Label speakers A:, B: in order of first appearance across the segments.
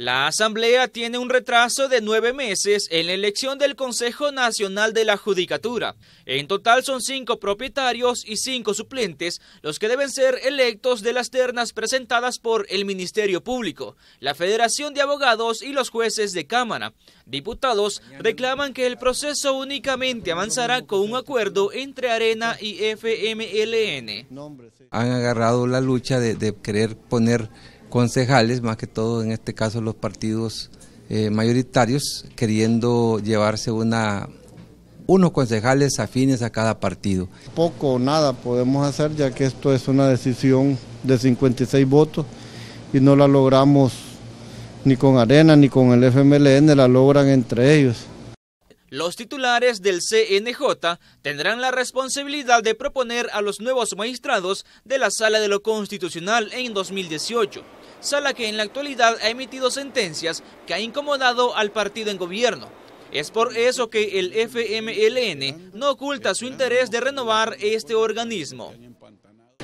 A: La Asamblea tiene un retraso de nueve meses en la elección del Consejo Nacional de la Judicatura. En total son cinco propietarios y cinco suplentes los que deben ser electos de las ternas presentadas por el Ministerio Público, la Federación de Abogados y los jueces de Cámara. Diputados reclaman que el proceso únicamente avanzará con un acuerdo entre Arena y FMLN.
B: Han agarrado la lucha de, querer poner concejales, más que todo en este caso los partidos eh, mayoritarios, queriendo llevarse una unos concejales afines a cada partido.
C: Poco o nada podemos hacer ya que esto es una decisión de 56 votos y no la logramos ni con Arena ni con el FMLN, la logran entre ellos.
A: Los titulares del CNJ tendrán la responsabilidad de proponer a los nuevos magistrados de la Sala de lo Constitucional en 2018, sala que en la actualidad ha emitido sentencias que ha incomodado al partido en gobierno. Es por eso que el FMLN no oculta su interés de renovar este organismo.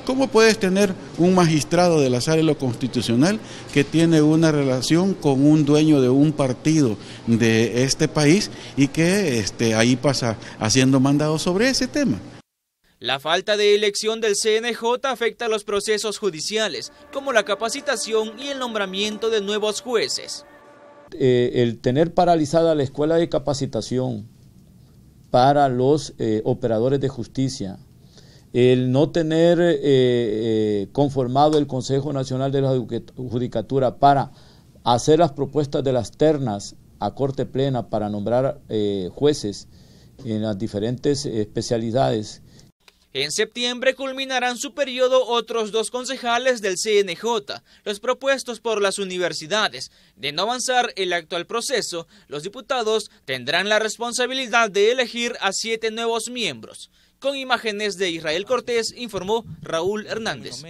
D: ¿Cómo puedes tener un magistrado de la sala de lo constitucional que tiene una relación con un dueño de un partido de este país y que este, ahí pasa haciendo mandados sobre ese tema?
A: La falta de elección del CNJ afecta los procesos judiciales, como la capacitación y el nombramiento de nuevos jueces.
E: Eh, el tener paralizada la escuela de capacitación para los eh, operadores de justicia, el no tener eh, eh, conformado el Consejo Nacional de la Judicatura para hacer las propuestas de las ternas a corte plena para nombrar eh, jueces en las diferentes especialidades.
A: En septiembre culminarán su periodo otros dos concejales del CNJ, los propuestos por las universidades. De no avanzar el actual proceso, los diputados tendrán la responsabilidad de elegir a siete nuevos miembros. Con imágenes de Israel Cortés, informó Raúl Hernández.